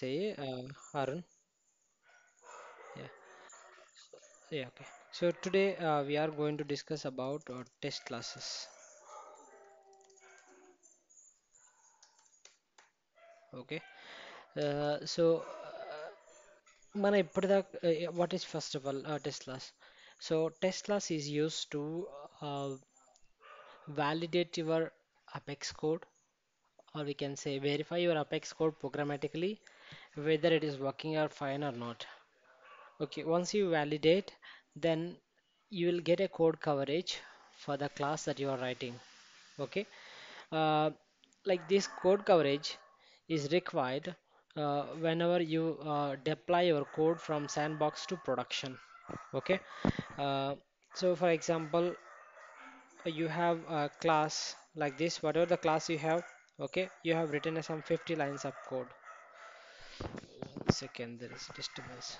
say uh, Arun. Yeah. Yeah. Okay. So today uh, we are going to discuss about our test classes. Okay. Uh, so మన uh, uh, what is first of all test class? So test class is used to validate your apex code or we can say verify your apex code programmatically whether it is working or fine or not okay once you validate then you will get a code coverage for the class that you are writing okay uh, like this code coverage is required uh, whenever you uh, deploy your code from sandbox to production okay uh, so for example you have a class like this whatever the class you have okay you have written some 50 lines of code Second, there is disturbance.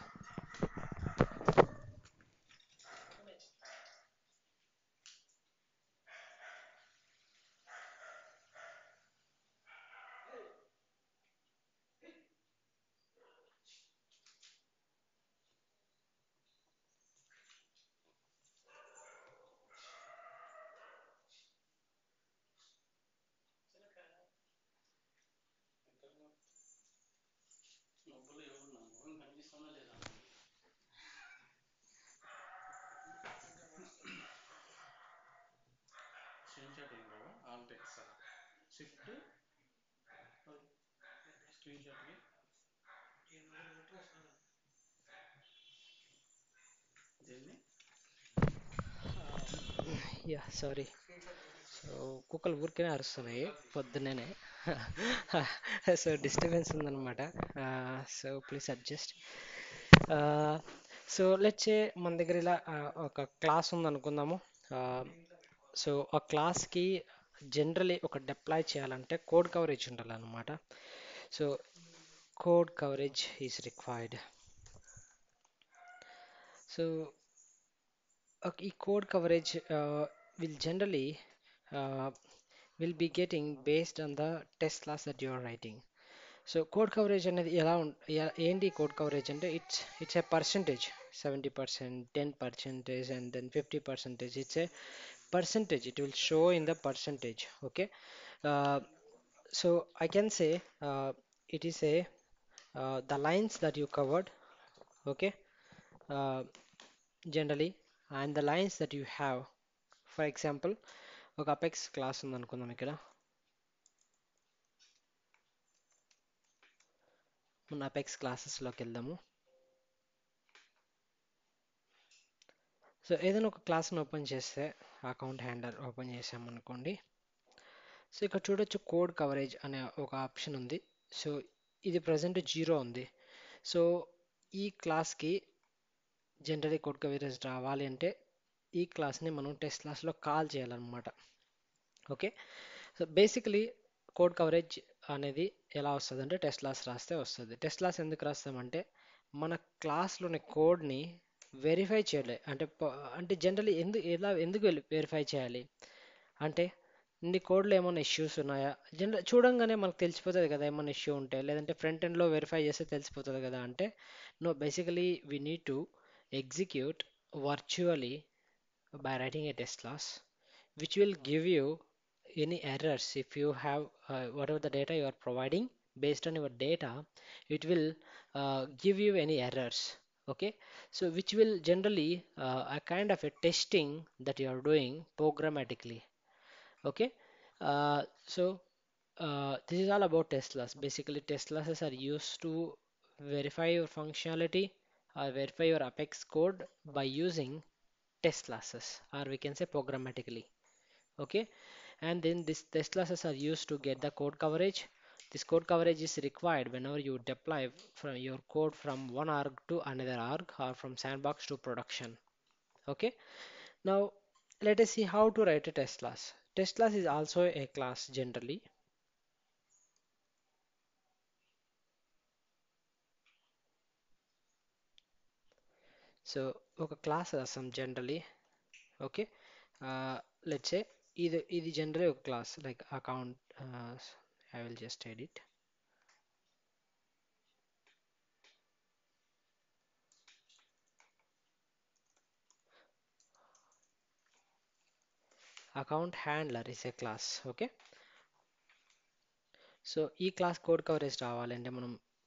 Shift yeah sorry so కుక్కలు ఊరికే అరుస్తున్నాయి పొద్దున్నే so disturbance ఉందన్నమాట so please adjust so లెచ్చే మన దగ్గర ఇలా uh, ఒక క్లాస్ ఉందనుకుందాము సో uh, ఆ క్లాస్కి generally ఒక deploy చేయాలంటే code coverage ఉండాలన్నమాట so code coverage is required so code coverage uh, will generally uh, will be getting based on the test class that you are writing so code coverage and code coverage it's a percentage 70 percent 10 percentage and then 50 percentage it's a percentage it will show in the percentage okay uh, so I can say uh, it is a uh, the lines that you covered okay uh, generally and the lines that you have for example okay. Apex class ఉంది అనుకుందాం ఇక్కడ మన so ఏదైనా ఒక క్లాస్ని open చేస్తే account handler open చేసామనుకోండి so ఇక్కడ చూడొచ్చు కోడ్ కవరేజ్ అనే ఒక ఆప్షన్ ఉంది సో ఇది ప్రజెంట్ జీరో ఉంది సో ఈ క్లాస్కి జనరలీ కోడ్ కవరేజ్ రావాలి అంటే ఈ క్లాస్ని మనం టెస్ట్ క్లాస్లో కాల్ చేయాలన్నమాట okay so basically code coverage అనేది ఎలా వస్తుంది అంటే టెస్ట్ క్లాస్ రాస్తే వస్తుంది టెస్ట్ క్లాస్ ఎందుకు రాస్తామంటే మన క్లాస్లోని కోడ్ని వెరిఫై చేయలే అంటే అంటే జనరల్లీ ఎందుకు ఎలా ఎందుకు వెరిఫై చేయాలి అంటే నీ కోడ్లో ఏమైనా ఇష్యూస్ ఉన్నాయా జనరల్ చూడంగానే మనకు తెలిసిపోతుంది కదా ఏమైనా ఇష్యూ ఉంటే లేదంటే ఫ్రంట్ ఎండ్లో వెరిఫై చేస్తే తెలిసిపోతుంది కదా అంటే no basically we need to execute virtually by writing a test class which will give you any errors if you have whatever the data you are providing based on your data it will give you any errors okay so which will generally uh, a kind of a testing that you are doing programmatically okay uh, so uh, this is all about test classes. basically test classes are used to verify your functionality or verify your apex code by using test classes or we can say programmatically okay and then these test classes are used to get the code coverage this code coverage is required whenever you deploy from your code from one arc to another arc or from sandbox to production. Okay. Now let us see how to write a test class. Test class is also a class generally. So, so ఒక some generally, okay, uh, let's say either either general class like account. Uh, I will just edit account handler is a class okay so e class code coverage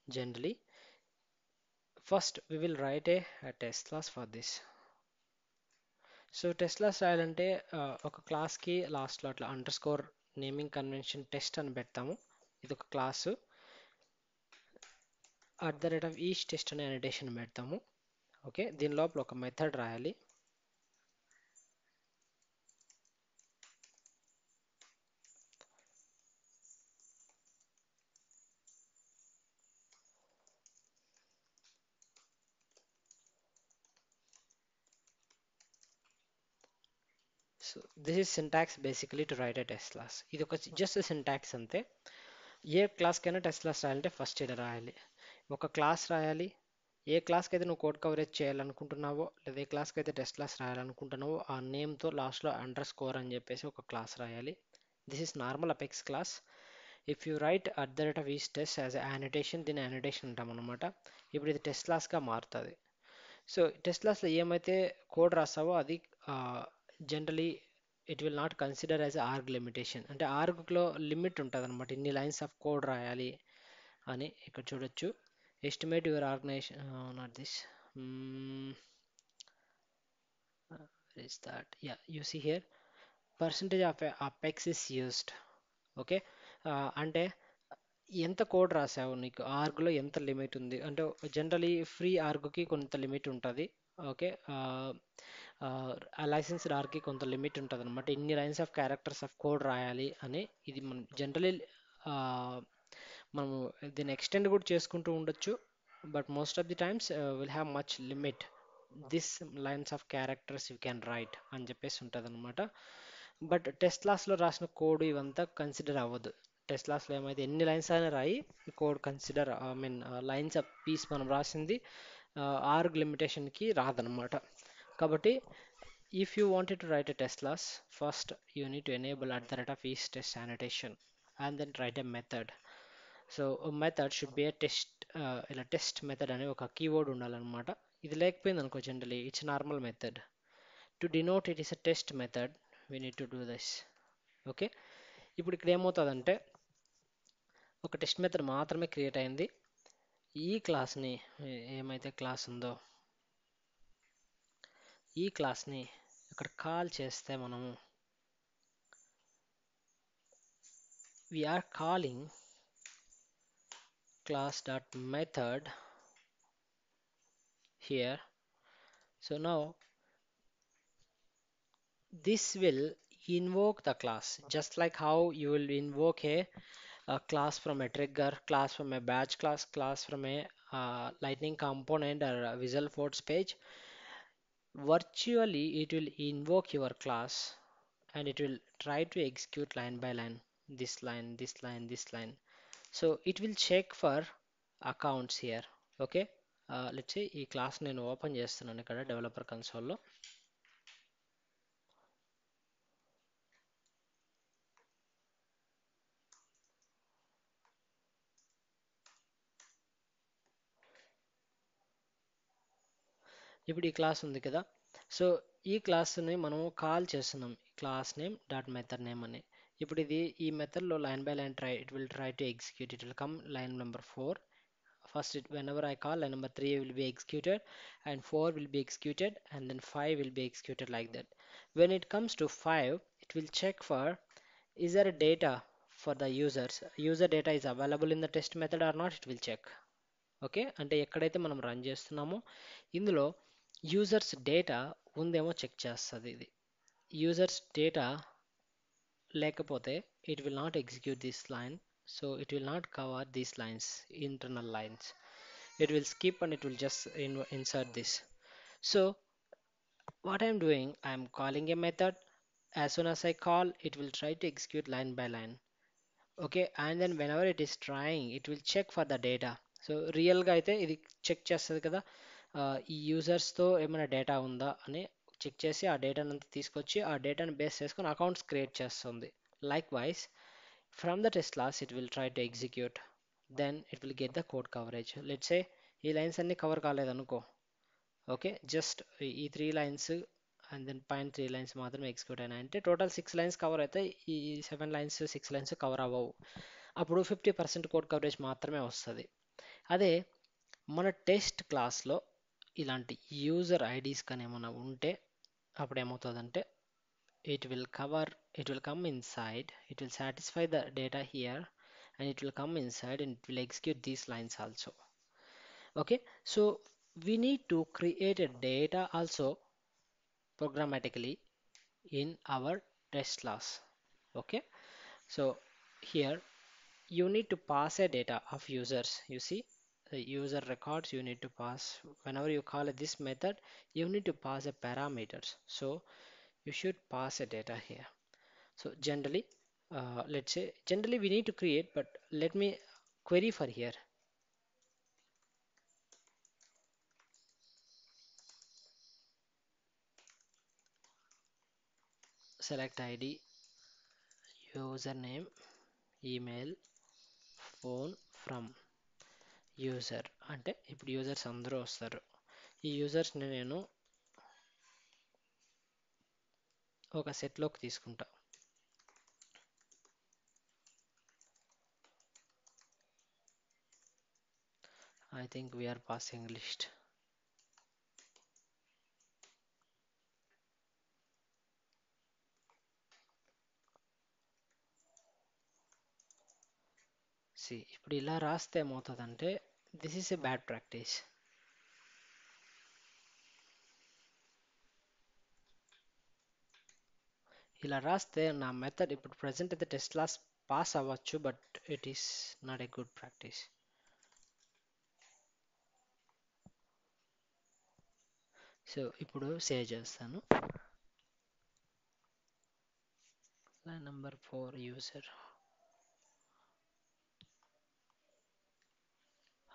generally first we will write a, a test class for this So, test style రాయాలంటే uh, ఒక class లాస్ట్లో last lot underscore naming convention test అని పెడతాము ఇది ఒక class at the rate of each test అనే annotation పెడతాము okay దీని లోపల ఒక మెథడ్ రాయాలి this is syntax basically to write a test class ఇది ఒక జస్ట్ సింటాక్స్ అంతే ఏ క్లాస్కైనా టెస్ట్ క్లాస్ రాయాలంటే ఫస్ట్ ఇలా రాయాలి ఒక క్లాస్ రాయాలి ఏ క్లాస్కి అయితే నువ్వు కోడ్ కవరేజ్ చేయాలనుకుంటున్నావో లేదా ఏ క్లాస్కి అయితే టెస్ట్ క్లాస్ రాయాలనుకుంటున్నావో ఆ నేమ్తో లాస్ట్లో అండర్ స్కోర్ అని చెప్పేసి ఒక క్లాస్ రాయాలి this is normal Apex class if you write at the rate of is test as annotation దీని యానిటేషన్ అంటాం అనమాట ఇప్పుడు ఇది టెస్ట్ క్లాస్గా మారుతుంది సో టెస్ట్ క్లాస్లో ఏమైతే కోడ్ రాస్తావో అది generally it will not consider as org limitation అంటే ఆర్గ్లో లిమిట్ ఉంటుంది అనమాట ఇన్ని లైన్స్ ఆఫ్ కోడ్ రాయాలి అని ఇక్కడ చూడొచ్చు estimate your organization not this is that yeah you see here percentage of apex is used okay uh, అంటే ఎంత కోడ్ రాసావు నీకు ఆర్గ్లో ఎంత లిమిట్ ఉంది అంటే జనరలీ ఫ్రీ ఆర్గ్కి కొంత లిమిట్ ఉంటుంది ఓకే ఆ లైసెన్స్ ఆర్కి కొంత లిమిట్ ఉంటుంది అనమాట ఇన్ని lines of characters of code రాయాలి అని ఇది మనం జనరలీ మనము దీన్ని ఎక్స్టెండ్ కూడా చేసుకుంటూ ఉండొచ్చు but most of the times will have much limit this lines of characters you can write అని చెప్పేసి ఉంటుంది అనమాట బట్ లాస్లో రాసిన కోడ్ ఇవంతా కన్సిడర్ అవ్వదు టెస్ట్ లాస్లో ఏమైతే ఎన్ని లైన్స్ అయినా రాయి code consider I mean lines of piece మనం రాసింది ఆర్గ్ లిమిటేషన్కి రాదనమాట కాబట్టి if you wanted to write a test class first you need to enable at the rate of each test annotation and then write a method so method should be a test ఇలా test method అనే ఒక keyword ఉండాలన్నమాట ఇది లేకపోయింది అనుకో generally it's normal method to denote it is a test method we need to do this okay ఇప్పుడు ఇక్కడ ఏమవుతుందంటే ఒక టెస్ట్ మెథడ్ మాత్రమే క్రియేట్ అయింది ఈ క్లాస్ని ఏమైతే క్లాస్ ఉందో ఈ క్లాస్ని ఇక్కడ కాల్ చేస్తే మనము we are calling class dot method here so now this will invoke the class just like how you will invoke a, a class from a trigger class from a batch class class from a uh, lightning component or a visual force page virtually it will invoke your class and it will try to execute line by line this line this line this line so it will check for accounts here okay uh, let's say ఈ class నేను open చేస్తున్నాను ఇక్కడ developer console. ఇప్పుడు ఈ class ఉంది కదా so ఈ క్లాస్ని మనము కాల్ చేస్తున్నాం class name dot method name అని ఇప్పుడు ఇది ఈ మెథడ్లో line by line try it will try to execute it will come line number four first it whenever I call line number three will be executed and four will be executed and then five will be executed like that when it comes to five it will check for is or data for the users user data is available in the test method or not it will check okay అంటే ఎక్కడైతే మనం run చేస్తున్నామో ఇందులో users data dēmo check chestadi idi users data lekapothe it will not execute this line so it will not cover these lines internal lines it will skip and it will just insert this so what i am doing i am calling a method as soon as i call it will try to execute line by line okay and then whenever it is trying it will check for the data so real guy the check chestadi kada ఈ యూజర్స్తో ఏమైనా data ఉందా అని check చేసి ఆ డేటాను అంతా తీసుకొచ్చి ఆ డేటాను బేస్ చేసుకొని అకౌంట్స్ క్రియేట్ చేస్తుంది like wise from the test class it will try to execute then it will get the code coverage let's a ఈ లైన్స్ అన్నీ కవర్ కాలేదనుకో ఓకే జస్ట్ ఈ త్రీ లైన్స్ అండ్ దెన్ పైన three lines మాత్రమే execute అయినాయి అంటే total six lines cover అయితే ఈ seven lines six lines cover అవ్వవు అప్పుడు ఫిఫ్టీ పర్సెంట్ కోడ్ కవరేజ్ మాత్రమే వస్తుంది అదే మన టెస్ట్ క్లాస్లో ఇలాంటి యూజర్ ఐడీస్ కానీ ఏమైనా ఉంటే అప్పుడు ఏమవుతుందంటే it will cover it will come inside it will satisfy the data here and it will come inside and it will execute these lines also okay so we need to create a data also programmatically in our test class okay so here you need to pass a data of users you see the user records you need to pass whenever you call this method you need to pass a parameters so you should pass a data here so generally uh, let's say generally we need to create but let me query for here select id username email phone from user అంటే ఇప్పుడు users అందరూ వస్తారు ఈ యూజర్స్ని నేను ఒక సెట్లోకి తీసుకుంటా I think we are passing list see ఇప్పుడు ఇలా రాస్తే ఏమవుతుందంటే this is a bad practice ఇలా రాస్తే నా మెథడ్ ఇప్పుడు ప్రజెంట్ అయితే టెస్ట్ క్లాస్ పాస్ అవ్వచ్చు but it is not a good practice so ఇప్పుడు సేవ్ చేస్తాను line number four user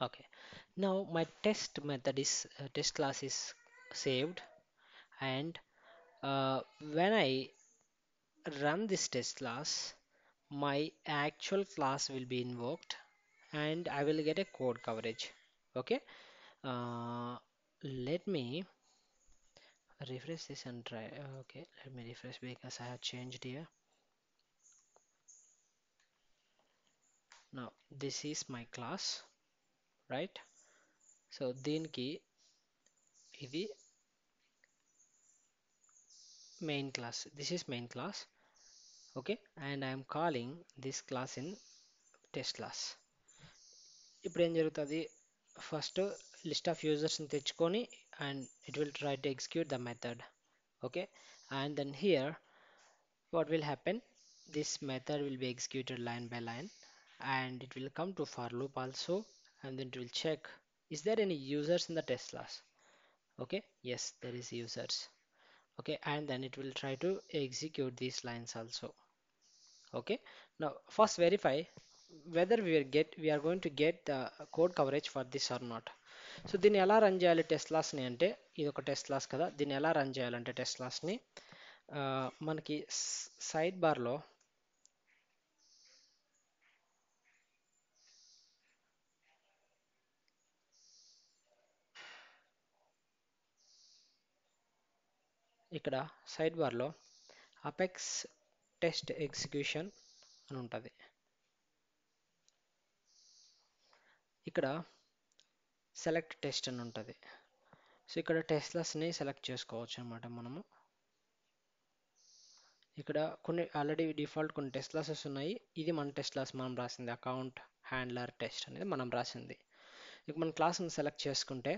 okay now my test method is uh, test class is saved and uh, when I run this test class my actual class will be invoked and I will get a code coverage okay uh, let me refresh this and try uh, okay let me refresh because I have changed here now this is my class right so then key the main class this is main class okay and I am calling this class in test class first list of users in techconi and it will try to execute the method okay and then here what will happen this method will be executed line by line and it will come to for loop also and then it will check is there any users in the test class okay yes there is users okay and then it will try to execute these lines also okay now first verify whether we are get we are going to get the code coverage for this or not so దీన్ని ఎలా run చేయాలి ni ante అంటే ఇది ఒక test class కదా దీన్ని ఎలా test class ni, క్లాస్ని మనకి సైడ్ lo. ఇక్కడ సైడ్ బార్లో అపెక్స్ టెస్ట్ ఎగ్జిక్యూషన్ అని ఉంటుంది ఇక్కడ సెలెక్ట్ టెస్ట్ అని ఉంటుంది సో ఇక్కడ టెస్ట్లస్ని సెలెక్ట్ చేసుకోవచ్చు అనమాట మనము ఇక్కడ కొన్ని ఆల్రెడీ డిఫాల్ట్ కొన్ని టెస్ట్ లాసెస్ ఉన్నాయి ఇది మన టెస్ట్ లాస్ మనం రాసింది అకౌంట్ హ్యాండ్లర్ టెస్ట్ అనేది మనం రాసింది ఇక మన క్లాస్ని సెలెక్ట్ చేసుకుంటే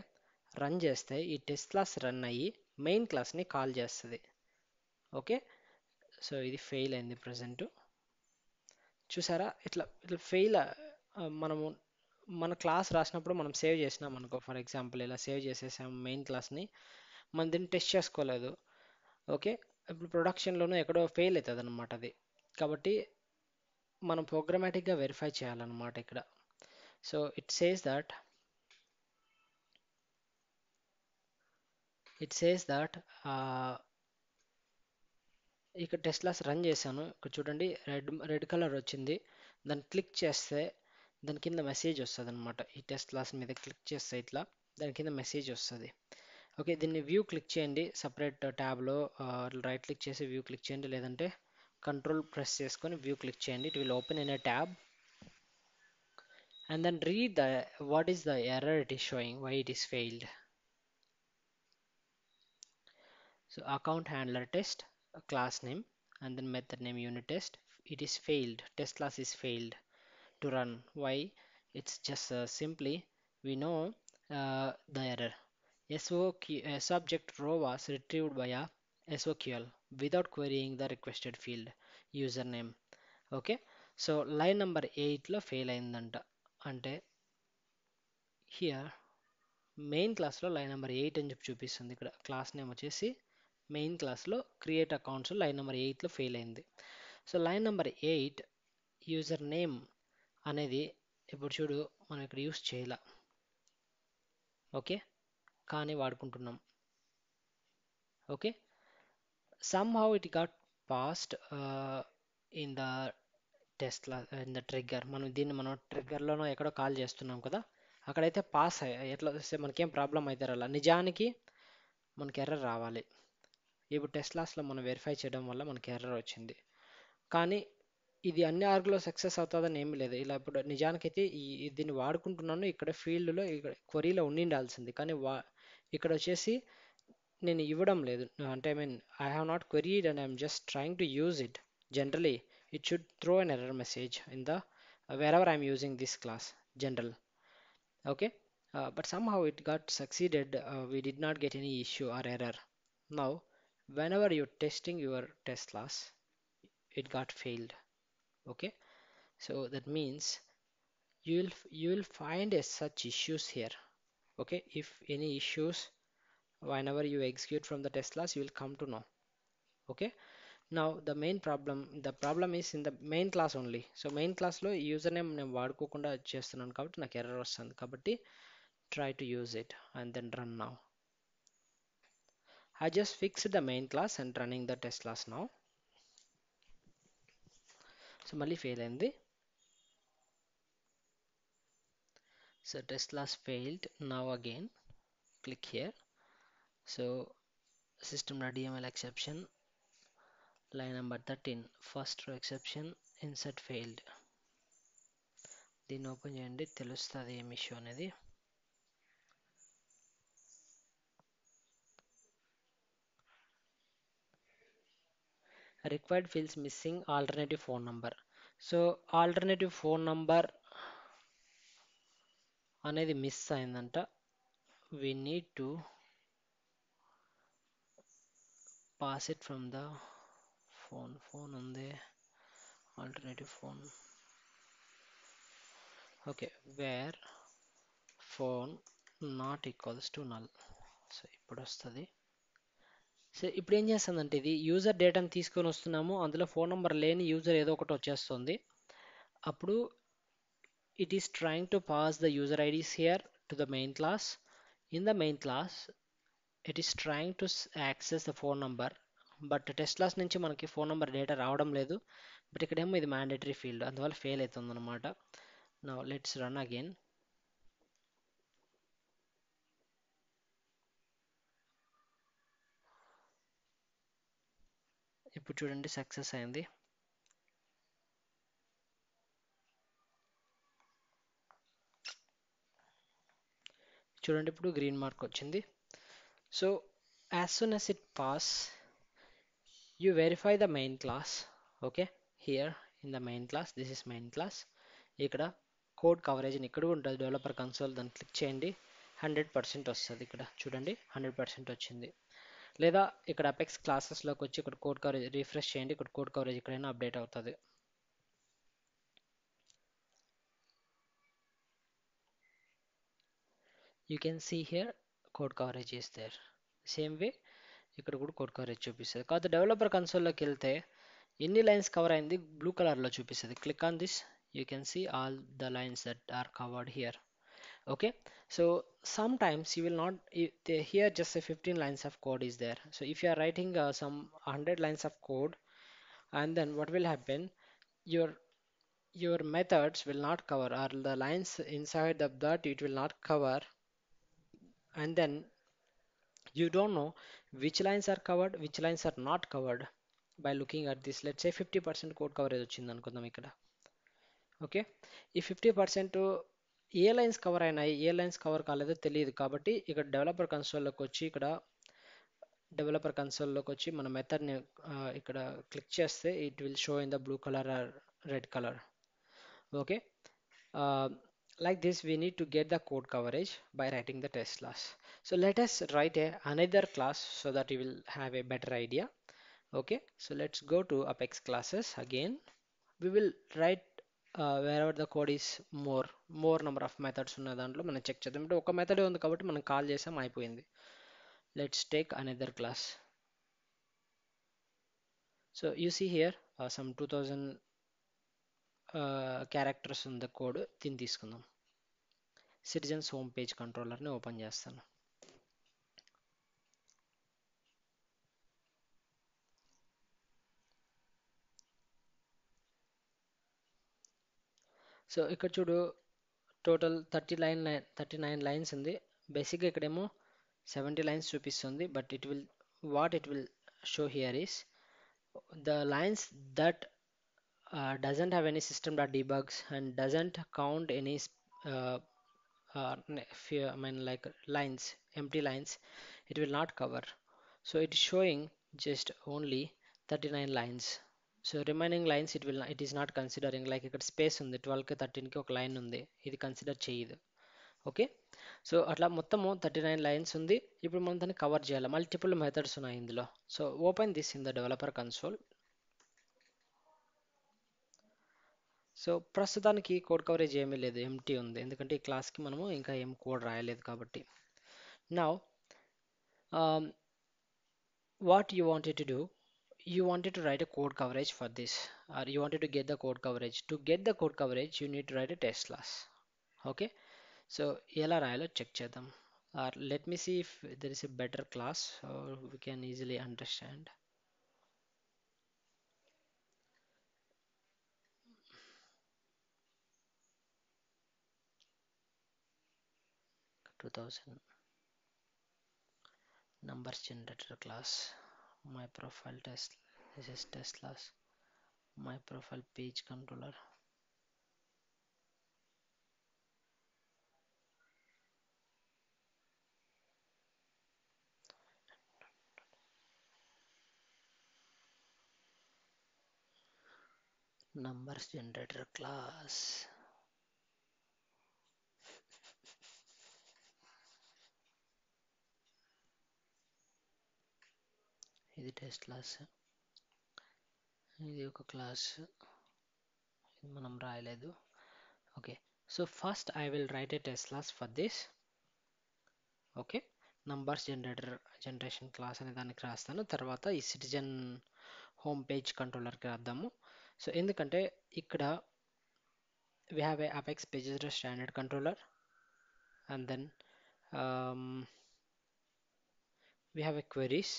రన్ చేస్తే ఈ టెస్ట్ క్లాస్ రన్ అయ్యి మెయిన్ క్లాస్ని కాల్ చేస్తుంది ఓకే సో ఇది ఫెయిల్ అయింది ప్రజెంట్ చూసారా ఇట్లా ఇట్లా ఫెయిల్ మనము మన క్లాస్ రాసినప్పుడు మనం సేవ్ చేసినాం అనుకో ఫర్ ఎగ్జాంపుల్ ఇలా సేవ్ చేసేసాం మెయిన్ క్లాస్ని మనం దీన్ని టెస్ట్ చేసుకోలేదు ఓకే ఇప్పుడు ప్రొడక్షన్లోనూ ఎక్కడో ఫెయిల్ అవుతుంది అనమాట అది కాబట్టి మనం ప్రోగ్రామాటిక్గా వెరిఫై చేయాలన్నమాట ఇక్కడ so it says that it says that ఇక క్లాస్ రన్ చేశాను ఇక్కడ చూడండి రెడ్ రెడ్ కలర్ వచ్చింది దాన్ని క్లిక్ చేస్తే దాని కింద మెసేజ్ వస్తుంది అనమాట ఈ టెస్ట్ క్లాస్ మీద క్లిక్ చేస్తే ఇట్లా దాని కింద మెసేజ్ వస్తుంది ఓకే దీన్ని వ్యూ క్లిక్ చేయండి సపరేట్ ట్యాబ్లో రైట్ క్లిక్ చేసి వ్యూ క్లిక్ చేయండి లేదంటే కంట్రోల్ ప్రెస్ చేసుకొని వ్యూ క్లిక్ చేయండి it will open in a tab and then read the what is the error it is showing why it is failed so account handler test class name and then method name unit test it is failed test class is failed to run why it's just uh, simply we know uh, the error SOQ, uh, subject row was retrieved by a SOQL without querying the requested field username okay so line number ఎయిట్లో fail అయిందంట అంటే here main క్లాస్లో line number eight అని చెప్పి చూపిస్తుంది ఇక్కడ class name వచ్చేసి main క్లాస్లో క్రియేట్ అకౌంట్స్ లైన్ నెంబర్ ఎయిట్లో ఫెయిల్ అయింది so line number eight user name అనేది ఇప్పుడు చూడు మనం ఇక్కడ యూస్ చేయాల ఓకే కానీ వాడుకుంటున్నాం okay somehow it got past in the test in the trigger మనం దీన్ని మనం ట్రిగ్గర్లోనో ఎక్కడో కాల్ చేస్తున్నాం కదా అక్కడైతే పాస్ ఎట్లా వస్తే మనకేం ప్రాబ్లం అయితే అలా నిజానికి మనకి ఎర్ర రావాలి ఇప్పుడు టెస్ట్ టెస్లాస్లో మనం వెరిఫై చేయడం వల్ల మనకి ఎర్రర్ వచ్చింది కానీ ఇది అన్ని ఆర్గ్లో సక్సెస్ అవుతుందని ఏమీ లేదు ఇలా ఇప్పుడు నిజానికైతే ఈ దీన్ని వాడుకుంటున్నాను ఇక్కడ ఫీల్డ్లో ఇక్కడ క్వరీలో ఉండిండాల్సింది కానీ వా ఇక్కడ వచ్చేసి నేను ఇవ్వడం లేదు అంటే I mean I have not queried and I'm just trying to use it generally it should throw an error message in the wherever I'm using this class general okay but somehow it got succeeded we did not get any issue or error now whenever you're testing your test class, it got failed okay so that means you'll you'll find as such issues here okay if any issues whenever you execute from the test class, you will come to know okay now the main problem the problem is in the main class only so main class లో username name నేను వాడుకోకుండా చేస్తున్నాను కాబట్టి నాకు try to use it and then run now I just fixed the main class and running the test class now. So Mali fail in the so test class failed now again click here so system.dml exception line number 13 first row exception insert failed then open the issue required fields missing alternative phone number సో alternative phone number అనేది miss అయిందంట we need to pass it from the phone phone ఉంది alternative phone okay where phone not equals to null so ఇప్పుడు వస్తుంది so ఇప్పుడు ఏం చేస్తుందంటే ఇది యూజర్ డేటాని తీసుకొని వస్తున్నాము అందులో ఫోన్ నెంబర్ లేని యూజర్ ఏదో ఒకటి వచ్చేస్తుంది అప్పుడు it is trying to pass the user IDs here to the main class in the main class it is trying to access the phone number but test class నుంచి మనకి phone number data రావడం లేదు but ఇక్కడేమో ఇది mandatory field అందువల్ల fail అవుతుంది అనమాట నా లెట్స్ రన్ అగైన్ ఇప్పుడు చూడండి సక్సెస్ అయింది చూడండి ఇప్పుడు గ్రీన్ మార్క్ వచ్చింది so as soon as it pass you verify the main class okay here in the main class this is main class ఇక్కడ కోడ్ కవరేజ్ ఇక్కడ ఉంటుంది డెవలపర్ కన్సోల్ దాన్ని క్లిక్ చేయండి హండ్రెడ్ పర్సెంట్ వస్తుంది ఇక్కడ చూడండి హండ్రెడ్ పర్సెంట్ వచ్చింది లేదా ఇక్కడ అపెక్స్ క్లాసెస్లోకి వచ్చి ఇక్కడ కోడ్ కవరేజ్ రిఫ్రెష్ చేయండి ఇక్కడ కోడ్ కవరేజ్ ఇక్కడైనా అప్డేట్ అవుతుంది you can see here code coverage ఇస్తే సేమ్ వే ఇక్కడ కూడా కోడ్ కవరేజ్ చూపిస్తుంది కాదు డెవలపర్ కన్సోల్లోకి వెళ్తే ఎన్ని లైన్స్ కవర్ అయింది బ్లూ కలర్లో చూపిస్తుంది click on this you can see all the lines that are covered here okay so sometimes you will not here just say 15 lines of code is there so if you are writing uh, some 100 lines of code and then what will happen your your methods will not cover or the lines inside of that it will not cover and then you don't know which lines are covered which lines are not covered by looking at this let's say 50% code coverage okay if 50% ఈ airlines cover and airlines cover color the Kabati, you got developer console locochi, developer console locochi, manometer uh, click chest, it will show in the blue color or red color. Okay, like this, we need to get the code coverage by writing the test class. So let us write another class so that we will have a better idea. Okay, so let's go to Apex classes again. We will write wherever the code is more more number of methods ఉన్న దాంట్లో మనం check చేద్దాం అంటే ఒక మెథడే ఉంది కాబట్టి మనం call చేసాం అయిపోయింది let's take another class so you see here some two thousand characters ఉంది కోడ్ దీన్ని తీసుకుందాం సిటిజన్స్ హోమ్ పేజ్ కంట్రోలర్ని ఓపెన్ చేస్తాను సో ఇక్కడ చూడు total thirty line line thirty nine lines ఉంది బేసిక్గా ఇక్కడేమో సెవెంటీ లైన్స్ చూపిస్తుంది but it will what it will show here is the lines that doesn't have any system dot debugs and doesn't count any I mean like lines empty lines it will not cover so it is showing just only 39 lines so remaining lines it will it is not considering like ఇక్కడ space ఉంది ట్వెల్వ్కి థర్టీన్కి ఒక line ఉంది ఇది consider చేయదు okay so అట్లా మొత్తము thirty nine lines ఉంది ఇప్పుడు మనం దాన్ని కవర్ చేయాలి మల్టిపుల్ మెథడ్స్ ఉన్నాయి ఇందులో so open this in the developer console so ప్రస్తుతానికి కోడ్ కవరేజ్ ఏమీ లేదు ఎంటీ ఉంది ఎందుకంటే ఈ క్లాస్కి మనము ఇంకా ఏం కోడ్ రాయలేదు కాబట్టి నా what you wanted to do you wanted to write a code coverage for this or you wanted to get the code coverage to get the code coverage you need to write a test class okay so ఎలా రాయాలో check చేద్దాం or let me see if there is a better class or we can easily understand Two thousand numbers generator class my profile test this is tesla's my profile page controller numbers generator class ఇది test class ఇది ఒక class మనం రాయలేదు okay so first I will write a test class for this okay numbers generator generation class అనే దానికి రాస్తాను తర్వాత ఈ సిటిజన్ హోమ్ పేజ్ కంట్రోలర్కి రాద్దాము సో ఎందుకంటే ఇక్కడ we have a apex pages standard controller and then we have a queries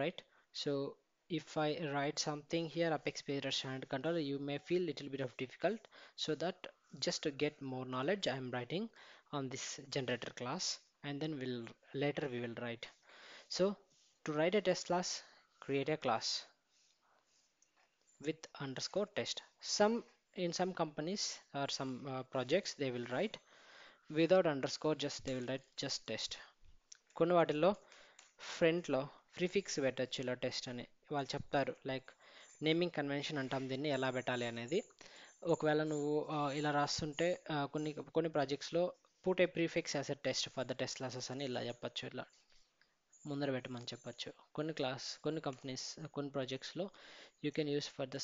right so if I write something here Apex Page and Controller you may feel a little bit of difficult so that just to get more knowledge I am writing on this generator class and then we'll later we will write so to write a test class create a class with underscore test some in some companies or some uh, projects they will write without underscore just they will write just test కొన్ని వాటిల్లో prefix పెట్టచ్చు ఇలా test అని వాళ్ళు చెప్తారు like naming convention అంటాం దీన్ని ఎలా పెట్టాలి అనేది ఒకవేళ నువ్వు ఇలా రాస్తుంటే కొన్ని కొన్ని ప్రాజెక్ట్స్లో put a prefix as a test for the test classes అని ఇలా చెప్పచ్చు ఇలా ముందర పెట్టమని చెప్పచ్చు కొన్ని క్లాస్ కొన్ని కంపెనీస్ కొన్ని ప్రాజెక్ట్స్లో you can use for the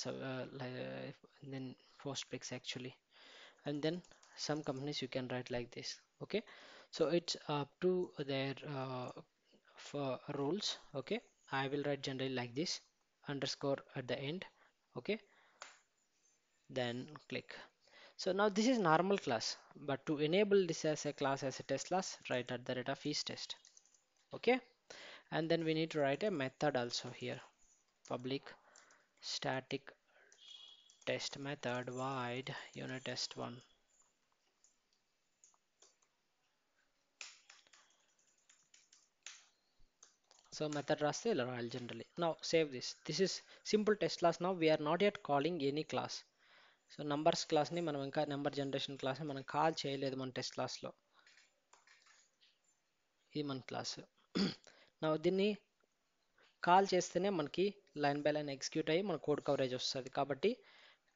then postfix actually and then some companies you can write like this okay so it's up to there uh, rules okay I will write generally like this underscore at the end okay then click so now this is normal class but to enable this as a class as a test class write at the rate of each test okay and then we need to write a method also here public static test method wide unit test1 so method raste ila raal generally now save this this is simple test class now we not not calling any class so numbers క్లాస్ని మనం ఇంకా number generation క్లాస్ని మనం call చేయలేదు మన test క్లాస్లో ఇది మన class నా దీన్ని కాల్ చేస్తేనే మనకి లైన్ బై లైన్ ఎగ్జిక్యూట్ అయ్యి మన కోడ్ కవరేజ్ వస్తుంది కాబట్టి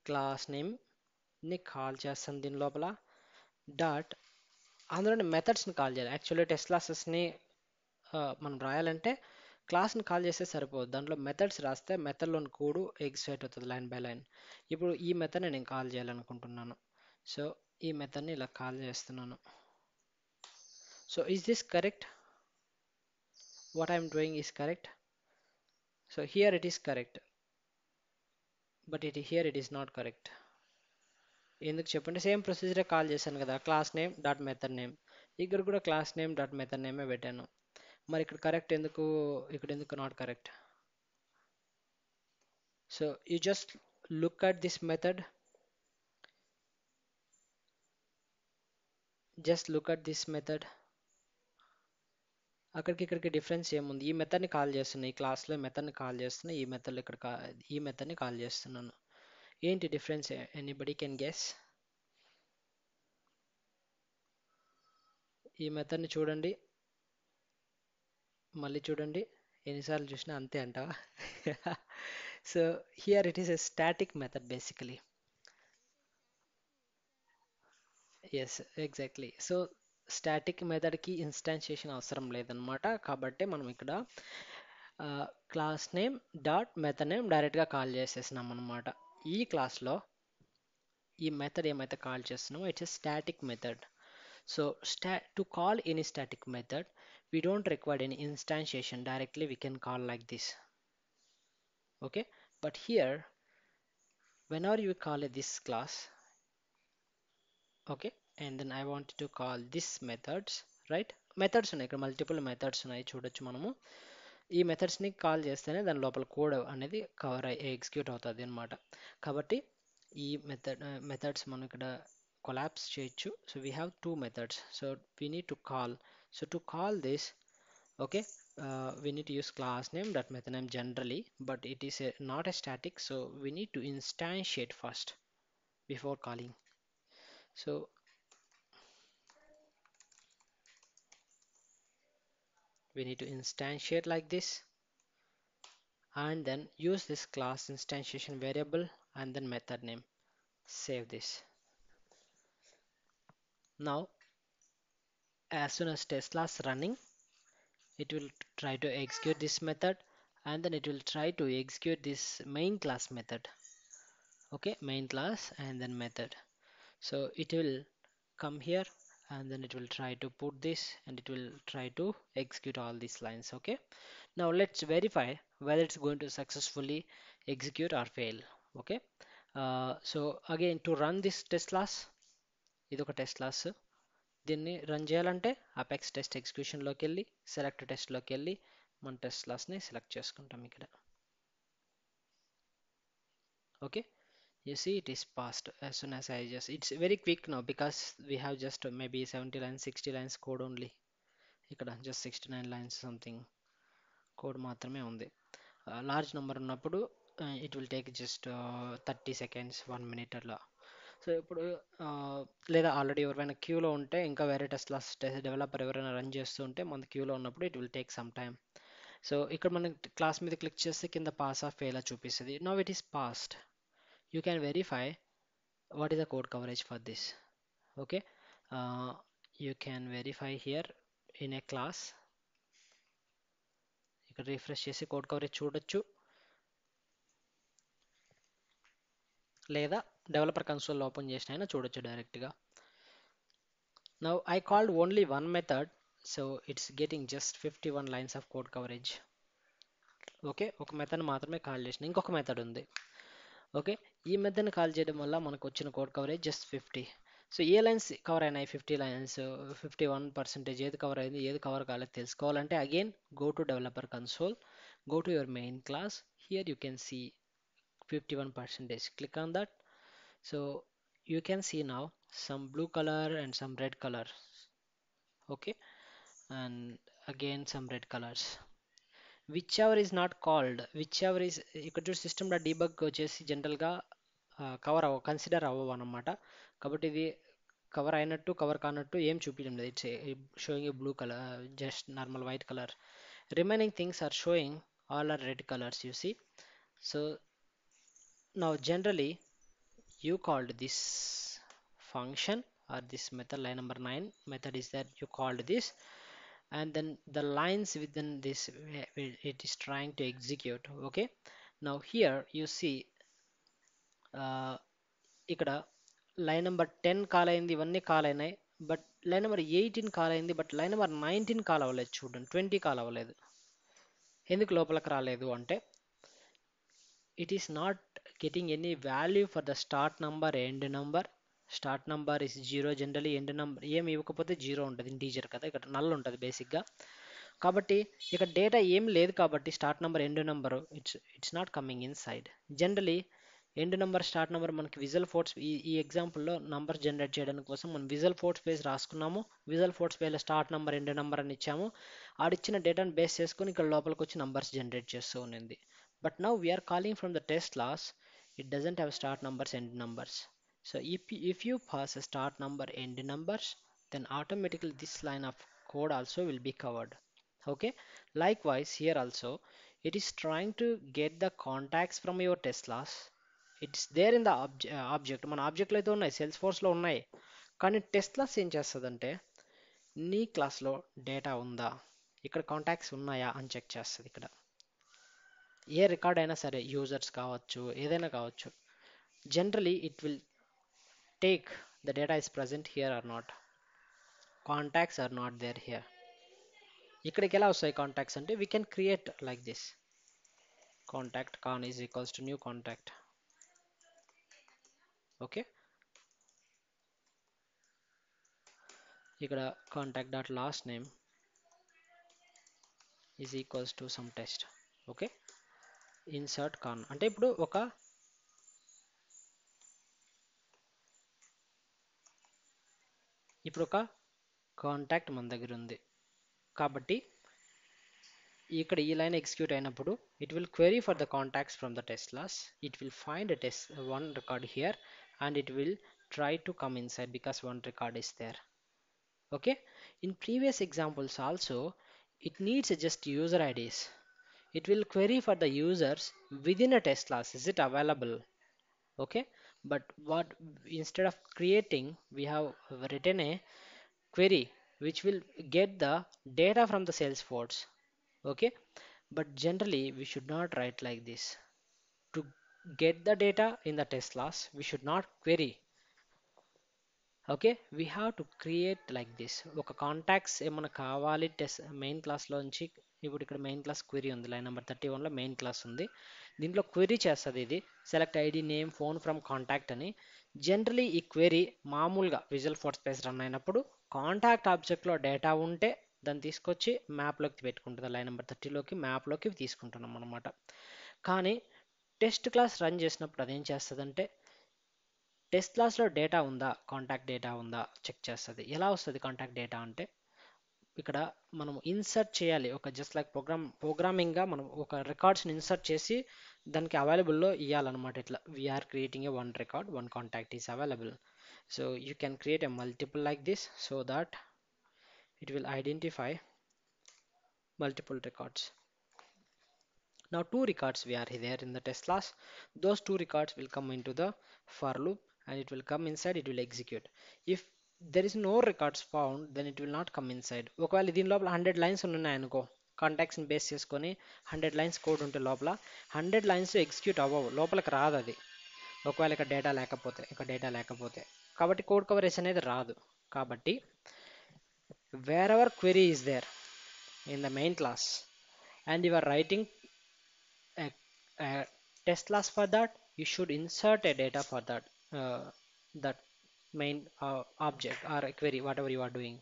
క్లాస్ నేమ్ని కాల్ చేస్తాను దీని లోపల డాట్ అందులోని మెథడ్స్ని కాల్ చేయాలి యాక్చువల్లీ టెస్ట్ క్లాసెస్ని మనం రాయాలంటే క్లాస్ని కాల్ చేస్తే సరిపోదు దాంట్లో మెథడ్స్ రాస్తే మెథడ్లోని కూడు ఎగ్జిక్యూట్ అవుతుంది లైన్ బై లైన్ ఇప్పుడు ఈ మెథడ్ని నేను కాల్ చేయాలనుకుంటున్నాను సో ఈ మెథడ్ని ఇలా కాల్ చేస్తున్నాను so is this correct what I'm doing is correct so here it is correct but it here it is not correct ఎందుకు చెప్పండి సేమ్ ప్రొసీజరే కాల్ చేశాను కదా class name dot method name ఇక్కడ కూడా క్లాస్ నేమ్ డాట్ మెథడ్ నేమే పెట్టాను మరి ఇక్కడ కరెక్ట్ ఎందుకు ఇక్కడ ఎందుకు not correct so you just look at this method just look at this method అక్కడికి ఇక్కడికి డిఫరెన్స్ ఏముంది ఈ మెథడ్ని కాల్ చేస్తున్నా ఈ క్లాస్లో మెథడ్ని కాల్ చేస్తున్నా ఈ మెథడ్ ఇక్కడ ఈ మెథడ్ని కాల్ చేస్తున్నాను ఏంటి డిఫరెన్స్ ఎనీబడి కెన్ గెస్ ఈ మెథడ్ని చూడండి మళ్ళీ చూడండి ఎన్నిసార్లు చూసినా అంతే అంటావా so here it is a static method basically yes exactly so static మెథడ్కి ఇన్స్టాన్షియేషన్ అవసరం లేదనమాట కాబట్టి మనం ఇక్కడ class name dot method name డైరెక్ట్గా కాల్ చేసేసినాం అనమాట ఈ క్లాస్లో ఈ మెథడ్ ఏమైతే కాల్ చేస్తున్నామో it's a static method So to call any static method, we don't require any instantiation directly we can call like this. Okay, but here whenever you call this class, okay, and then I want to call this methods, right? Methods ఉన్నాయి ఇక్కడ multiple methods ఉన్నాయి చూడొచ్చు మనము ఈ మెథడ్స్ని call చేస్తేనే దాని లోపల code అనేది కవర్ అయ్యి ఎగ్జిక్యూట్ అవుతుంది అనమాట కాబట్టి ఈ మెథడ్ మెథడ్స్ మనం ఇక్కడ collapse statue so we have two methods so we need to call so to call this okay uh, we need to use class name dot method name generally but it is a, not a static so we need to instantiate first before calling so we need to instantiate like this and then use this class instantiation variable and then method name save this now as soon as Tesla is running it will try to execute this method and then it will try to execute this main class method okay main class and then method so it will come here and then it will try to put this and it will try to execute all these lines okay now let's verify whether it's going to successfully execute or fail okay uh, so again to run this test class ఇది ఒక test class దీన్ని run చేయాలంటే apex test ఎగ్జిక్యూషన్లోకి వెళ్ళి select టెస్ట్లోకి వెళ్ళి మన test క్లాస్ని select చేసుకుంటాం ఇక్కడ okay you see it is passed as soon as I just it's very quick now because we have just maybe 70 lines 60 lines code only ఇక్కడ just sixty nine lines something code మాత్రమే ఉంది large uh, number ఉన్నప్పుడు it will take just thirty seconds one minute అట్లా so ఇప్పుడు లేదా already ఎవరైనా క్యూలో ఉంటే ఇంకా వేరే టెస్ట్లా డెవలపర్ ఎవరైనా రన్ చేస్తుంటే మన క్యూలో ఉన్నప్పుడు it will take some time so ఇక్కడ మనం క్లాస్ మీద క్లిక్ చేస్తే కింద పాస్ ఆఫ్ ఫెయిల్ చూపిస్తుంది no it is passed you can verify what is the code coverage for this okay you can verify here in a class ఇక్కడ refresh చేసి code coverage చూడొచ్చు లేదా డెవలపర్ కన్సోల్ ఓపెన్ చేసిన అయినా చూడొచ్చు డైరెక్ట్గా now I called only one method so it's getting just fifty one lines of code coverage okay ఒక method మాత్రమే కాల్ చేసిన ఇంకొక మెథడ్ ఉంది ఓకే ఈ మెథడ్ని కాల్ చేయడం వల్ల మనకు వచ్చిన code coverage just fifty so ఏ లైన్స్ కవర్ అయినాయి fifty lines fifty one percentage ఏది కవర్ అయింది ఏది కవర్ కాలేదు తెలుసుకోవాలంటే again go to developer console to your main class here you can see fifty one percentage click on that so you can see now some blue color and some red color, okay and again some red colors whichever is not called whichever is you could do system dot debug go general ga cover avo consider avo anamata kabati idi cover I to cover kanattu em chupidam led it's showing a blue color just normal white color remaining things are showing all are red colors you see so now generally you called this function or this method line number nine method is that you called this and then the lines within this eh, it is trying to execute okay now here you see uh, ikada line number 10 call in the one call in but line number 18 call in the but line number 19 call avale chudan 20 call avale enduku lopala kraledu ante it is not getting any value for the start number end number start number is zero generally end number ఏమి ఇవ్వకపోతే zero ఉంటుంది integer కదా ఇక్కడ null ఉంటుంది బేసిక్గా కాబట్టి ఇక్కడ data ఏం లేదు కాబట్టి start number end number it's it's not coming inside generally end number start number మనకి విజల్ ఫోర్ట్స్ ఈ ఎగ్జాంపుల్లో నంబర్ జనరేట్ చేయడానికి కోసం మనం విజల్ ఫోర్ట్స్ పేజ్ రాసుకున్నాము విజల్ ఫోర్ట్స్ పేజ్లో స్టార్ట్ నంబర్ ఎండ్ నంబర్ అని ఇచ్చాము ఆడిచ్చిన డేటాను బేస్ చేసుకొని ఇక్కడ లోపలికి వచ్చి నంబర్స్ జనరేట్ చేస్తూ ఉన్నింది but now we're calling from the test class it doesn't have start numbers end numbers so if, if you pass a start number end numbers then automatically this line of code also will be covered okay likewise here also it is trying to get the contacts from your teslas it's it's there in the object మన ఆబ్జెక్ట్లో అయితే ఉన్నాయి cells ఫోర్స్లో ఉన్నాయి కానీ టెస్ట్లాస్ ఏం చేస్తుందంటే నీ క్లాస్లో డేటా ఉందా ఇక్కడ కాంటాక్ట్స్ ఉన్నాయా అని చెక్ చేస్తుంది ఇక్కడ ఏ రికార్డ్ అయినా సరే యూజర్స్ కావచ్చు ఏదైనా కావచ్చు generally it will take the data is present here or not contacts or not there here ఇక్కడికి ఎలా వస్తాయి కాంటాక్ట్స్ అంటే we can create like this contact con is equals to new contact okay ఇక్కడ contact dot last name is equals to some test okay insert con అంటే ఇప్పుడు ఒక ఇప్పుడు ఒక కాంటాక్ట్ మన దగ్గర ఉంది కాబట్టి ఇక్కడ ఈ లైన్ ఎగ్జిక్యూట్ అయినప్పుడు it will query for the contacts from the test class it will find test one record here and it will to come inside because one record is there okay in previous examples also it needs just user IDs it will query for the users within a test class is it available okay but what instead of creating we have written a query which will get the data from the Salesforce okay but generally we should not write like this to get the data in the test class we should not query okay we have to create like this ఒక contacts ఏమైనా test main class launch ఇప్పుడు ఇక్కడ main class query ఉంది line number thirty వన్లో main class ఉంది దీంట్లో query చేస్తుంది ఇది select ID name phone from contact అని జనరలీ ఈ క్వెరీ మామూలుగా విజువల్ ఫోర్ స్పేస్ రన్ అయినప్పుడు కాంటాక్ట్ ఆబ్జెక్ట్లో డేటా ఉంటే దాన్ని తీసుకొచ్చి మ్యాప్లోకి పెట్టుకుంటుంది లైన్ నెంబర్ థర్టీలోకి మ్యాప్లోకి తీసుకుంటున్నాం అనమాట కానీ టెస్ట్ క్లాస్ రన్ చేసినప్పుడు అదేం చేస్తుందంటే టెస్ట్ క్లాస్లో డేటా ఉందా కాంటాక్ట్ డేటా ఉందా చెక్ చేస్తుంది ఎలా వస్తుంది కాంటాక్ట్ డేటా అంటే ఇక్కడ మనం ఇన్సర్ట్ చేయాలి ఒక జస్ట్ లైక్ ప్రోగ్రామ్ ప్రోగ్రామింగ్గా మనం ఒక రికార్డ్స్ని ఇన్సర్ట్ చేసి దానికి అవైలబుల్లో ఇవ్వాలన్నమాట ఇట్లా one creating a one record one contact is available so you can create a multiple like this so that it will identify multiple records now two records we are here in the test class those two records will come into the for loop and it will come inside it will execute if there is no records found then it will not come inside okay within lobla 100 lines on an contacts in base is 100 lines code until lobla 100 lines to execute above lobla krada the okay like a data lack of the data lack of the cover to code cover is another radu wherever query is there in the main class and you are writing a, test class for that you should insert a data for that uh, that main object or or whatever whatever you doing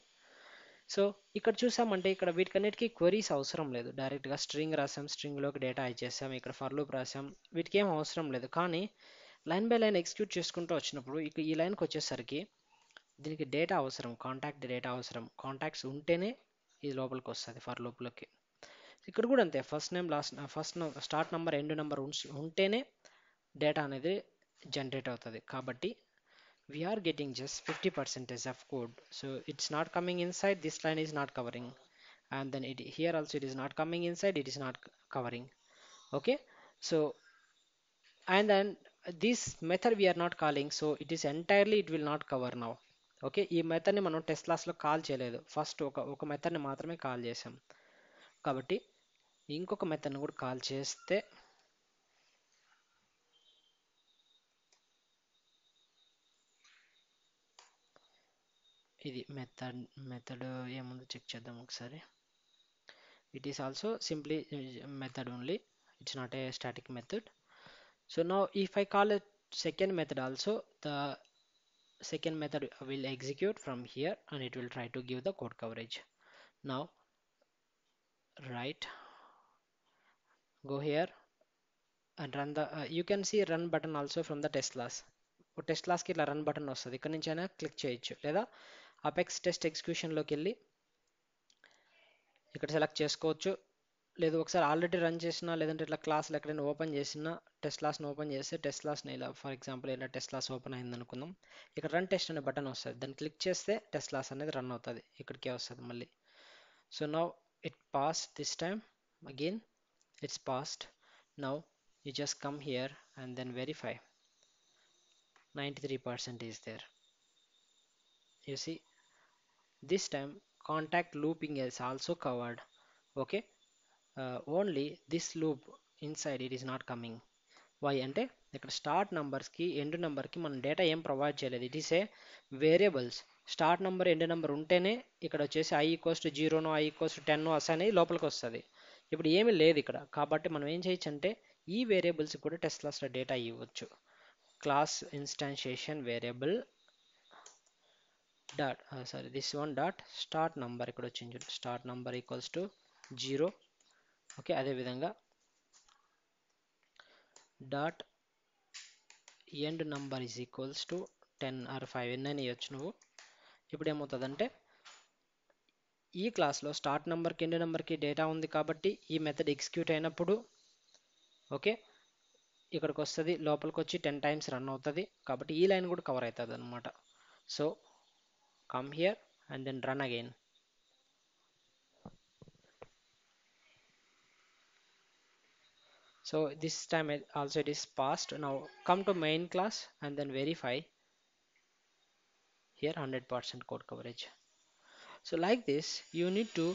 so ఇక్కడ చూసామంటే ఇక్కడ వీటికన్నిటికీ queries అవసరం లేదు డైరెక్ట్గా string రాసాం స్ట్రింగ్లోకి data ఇచ్చేసాం ఇక్కడ for loop రాసాం వీటికి ఏం అవసరం లేదు కానీ లైన్ బై లైన్ ఎగ్జిక్యూట్ చేసుకుంటూ వచ్చినప్పుడు ఇక ఈ లైన్కి వచ్చేసరికి దీనికి డేటా అవసరం కాంటాక్ట్ డేటా అవసరం కాంటాక్ట్స్ ఉంటేనే ఇది లోపలికి వస్తుంది ఫర్ లోపలికి ఇక్కడ కూడా అంతే first name last first start number end number ఉంటేనే డేటా అనేది జనరేట్ అవుతుంది కాబట్టి we are getting just 50 percentage of code so it's not coming inside this line is not covering and then it here also it is not coming inside it is not covering okay so and then this method we are not calling so it is entirely it will not cover now okay ఈ మెథడ్ని మనం test క్లాస్లో call చేయలేదు first ఒక ఒక మెథడ్ని మాత్రమే call చేసాం కాబట్టి ఇంకొక మెథడ్ని కూడా కాల్ చేస్తే ఇది మెథడ్ మెథడ్ ఏముందో చెక్ చేద్దాం ఒకసారి it is also simply method only it's not a static method so నా if I call second method also the second method will execute from here and it will try to give the code coverage నా right go here and run the you can see run button also from the test class test లాస్కి ఇట్లా run button వస్తుంది ఇక్కడ నుంచి అయినా click చేయొచ్చు లేదా apex test ఎగ్జిక్యూషన్లోకి వెళ్ళి ఇక్కడ సెలెక్ట్ చేసుకోవచ్చు లేదు ఒకసారి ఆల్రెడీ రన్ చేసినా లేదంటే ఇట్లా క్లాసులు ఎక్కడైనా ఓపెన్ చేసినా టెస్ట్ క్లాస్ని ఓపెన్ చేస్తే టెస్ట్ క్లాస్ని ఇలా ఫర్ ఎగ్జాంపుల్ ఇలా టెస్ట్ క్లాస్ ఓపెన్ అయింది అనుకుందాం ఇక్కడ రన్ టెస్ట్ అనే బటన్ వస్తుంది దాన్ని క్లిక్ చేస్తే టెస్ట్ క్లాస్ అనేది రన్ అవుతుంది ఇక్కడికే వస్తుంది మళ్ళీ so now it pass this time again it's passed now you just come here and then verify three percent there there you see this time contact looping is also covered okay uh, only this loop inside it is not coming why అంటే ఇక్కడ start నెంబర్స్కి end నెంబర్కి మనం data ఏం provide చేయలేదు it is a variables start number end number ఉంటేనే ఇక్కడ వచ్చేసి ఐ ఈక్వస్ జీరోనో I equals to ten as అనేది లోపలికి వస్తుంది ఇప్పుడు ఏమీ లేదు ఇక్కడ కాబట్టి మనం ఏం చేయొచ్చు అంటే ఈ వేరియబుల్స్ కూడా టెస్ట్ క్లాస్లో డేటా ఇవ్వచ్చు class instantiation variable dot sorry this one dot start number ఇక్కడ వచ్చింది start number equals to zero okay అదే విధంగా dot end number is equals to ten or five N అని ఇవ్వచ్చు నువ్వు ఇప్పుడు ఏమవుతుందంటే ఈ క్లాస్లో స్టార్ట్ నెంబర్కి ఎండ్ నెంబర్కి డేటా ఉంది కాబట్టి ఈ మెథడ్ ఎగ్జిక్యూట్ అయినప్పుడు ఓకే ఇక్కడికి వస్తుంది లోపలికి వచ్చి టెన్ టైమ్స్ రన్ అవుతుంది కాబట్టి ఈ లైన్ కూడా కవర్ అవుతుంది అనమాట so come here and then run again so this time it also it is passed now come to main class and then verify here 100% code coverage so like this you need to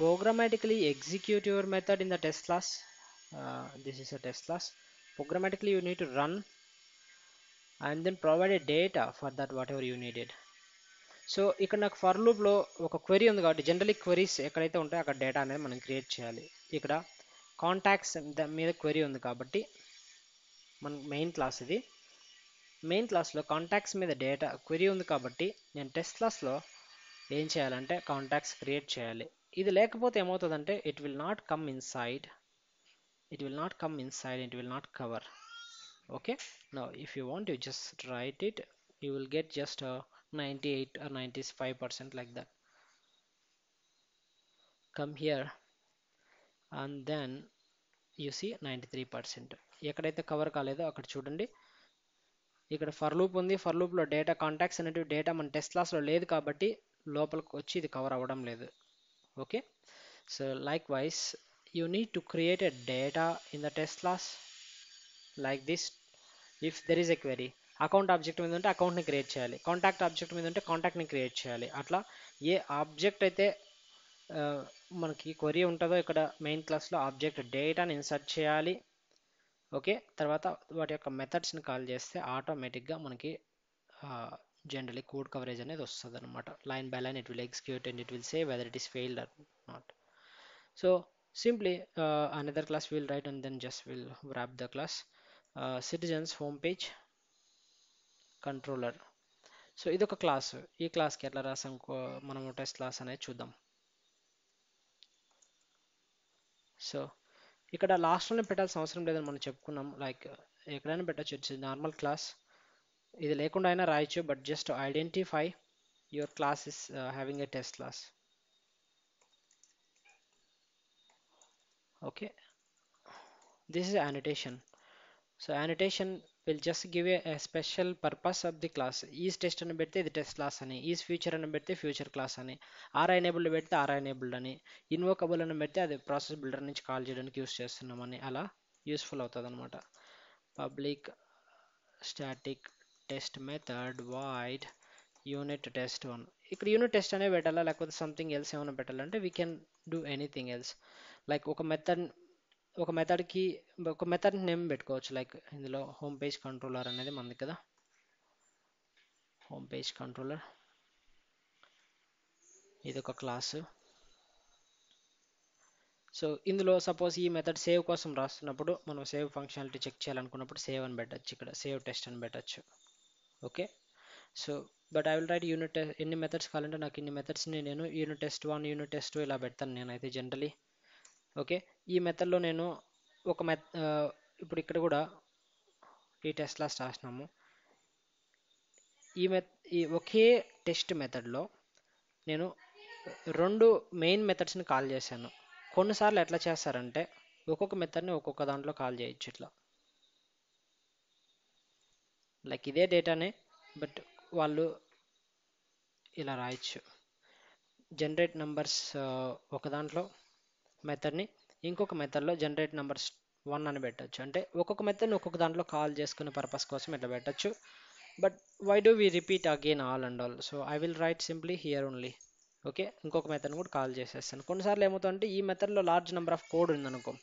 programmatically execute your method in the test class uh, this is a test class programmatically you need to run and then provide a data for that whatever you needed so ఇక్కడ నాకు for లూప్లో ఒక query ఉంది కాబట్టి generally queries ఎక్కడైతే ఉంటాయో అక్కడ data అనేది మనం క్రియేట్ చేయాలి ఇక్కడ కాంటాక్ట్స్ మీద క్వరీ ఉంది కాబట్టి మన మెయిన్ క్లాస్ ఇది మెయిన్ క్లాస్లో కాంటాక్ట్స్ మీద డేటా క్వరీ ఉంది కాబట్టి నేను టెస్ట్ క్లాస్లో ఏం చేయాలంటే కాంటాక్ట్స్ క్రియేట్ చేయాలి ఇది లేకపోతే ఏమవుతుందంటే it will not come inside it will not come inside it will not cover okay no if you want you just write it you will get just 98 or 95 percent like that come here and then you see 93 percent ఎక్కడైతే cover కాలేదో అక్కడ చూడండి ఇక్కడ for loop ఉంది for లూప్లో data contacts అనేటివి data మన test క్లాస్లో లేదు కాబట్టి లోపలికి వచ్చి ఇది కవర్ అవ్వడం లేదు okay so likewise you need to create a data in the test class like this if there is a query account object మీద ఉంటే అకౌంట్ని క్రియేట్ చేయాలి కాంటాక్ట్ ఆబ్జెక్ట్ మీద ఉంటే కాంటాక్ట్ని క్రియేట్ చేయాలి అట్లా ఏ ఆబ్జెక్ట్ అయితే మనకి క్వరీ ఉంటుందో ఇక్కడ మెయిన్ క్లాస్లో ఆబ్జెక్ట్ డేటాని ఇన్సర్ట్ చేయాలి ఓకే తర్వాత వాటి యొక్క మెథడ్స్ని కాల్ చేస్తే ఆటోమేటిక్గా మనకి జనరలీ కోడ్ కవరేజ్ అనేది వస్తుంది అనమాట line by line it will execute and it will say whether it is failed or not so simply another class will write and then just will wrap the class citizens home page controller so ఇదొక class ఈ క్లాస్కి ఎట్లా రాసాం మనము test class అనేది చూద్దాం so ఇక్కడ లాస్ట్లోనే పెట్టాల్సిన అవసరం లేదని మనం చెప్పుకున్నాం లైక్ ఎక్కడైనా పెట్టచ్చు నార్మల్ క్లాస్ ఇది లేకుండా అయినా రాయొచ్చు but just identify your class is having a test class okay this is annotation so annotation we'll just give a, a, special purpose of the class is test అని పెడితే ఇది test class అని is future అని పెడితే future class అని are enabled పెడితే are enabled అని invocable అని పెడితే అది ప్రాసెస్ బిల్డర్ నుంచి కాల్ చేయడానికి యూస్ చేస్తున్నామని అలా యూస్ఫుల్ అవుతుంది అనమాట public static test method void unit test one ఇక్కడ యూనిట్ టెస్ట్ అనే పెట్టాలా లేకపోతే సంథింగ్ ఎల్స్ ఏమైనా పెట్టాలంటే we can do anything else like ఒక మెథడ్ ఒక మెథడ్కి ఒక మెథడ్ నేమ్ పెట్టుకోవచ్చు లైక్ ఇందులో హోమ్ పేజ్ కంట్రోలర్ అనేది మనది కదా హోమ్ పేజ్ కంట్రోలర్ ఇది ఒక క్లాసు సో ఇందులో సపోజ్ ఈ మెథడ్ సేవ్ కోసం రాస్తున్నప్పుడు మనం సేవ్ ఫంక్షనాలిటీ చెక్ చేయాలనుకున్నప్పుడు సేవ్ అని పెట్టచ్చు ఇక్కడ సేవ్ టెస్ట్ అని పెట్టచ్చు okay so but I will write unit ఎన్ని మెథడ్స్ కావాలంటే నాకు ఇన్ని మెథడ్స్ని నేను unit test one unit test ఇలా పెడతాను నేనైతే జనరలీ ఓకే ఈ మెథడ్లో నేను ఒక మెథ ఇప్పుడు ఇక్కడ కూడా ఈ టెస్ట్ లాస్ట్ రాసినాము ఈ మె ఈ ఒకే టెస్ట్ మెథడ్లో నేను రెండు మెయిన్ మెథడ్స్ని కాల్ చేశాను కొన్నిసార్లు ఎట్లా చేస్తారంటే ఒక్కొక్క మెథడ్ని ఒక్కొక్క దాంట్లో కాల్ చేయొచ్చు ఇట్లా లైక్ ఇదే డేటానే బట్ వాళ్ళు ఇలా రాయొచ్చు జనరేట్ నంబర్స్ ఒక దాంట్లో మెథడ్ని ఇంకొక మెథడ్లో జనరేట్ నెంబర్స్ వన్ అని పెట్టచ్చు అంటే ఒక్కొక్క మెథడ్ని ఒక్కొక్క దాంట్లో కాల్ చేసుకునే పర్పస్ కోసం ఇట్లా పెట్టచ్చు but why do we repeat again all and all so I will write simply here only okay ఇంకొక మెథడ్ని కూడా కాల్ చేసేస్తాను కొన్నిసార్లు ఏమవుతుందంటే ఈ మెథడ్లో లార్జ్ నెంబర్ ఆఫ్ కోడ్ ఉందనుకో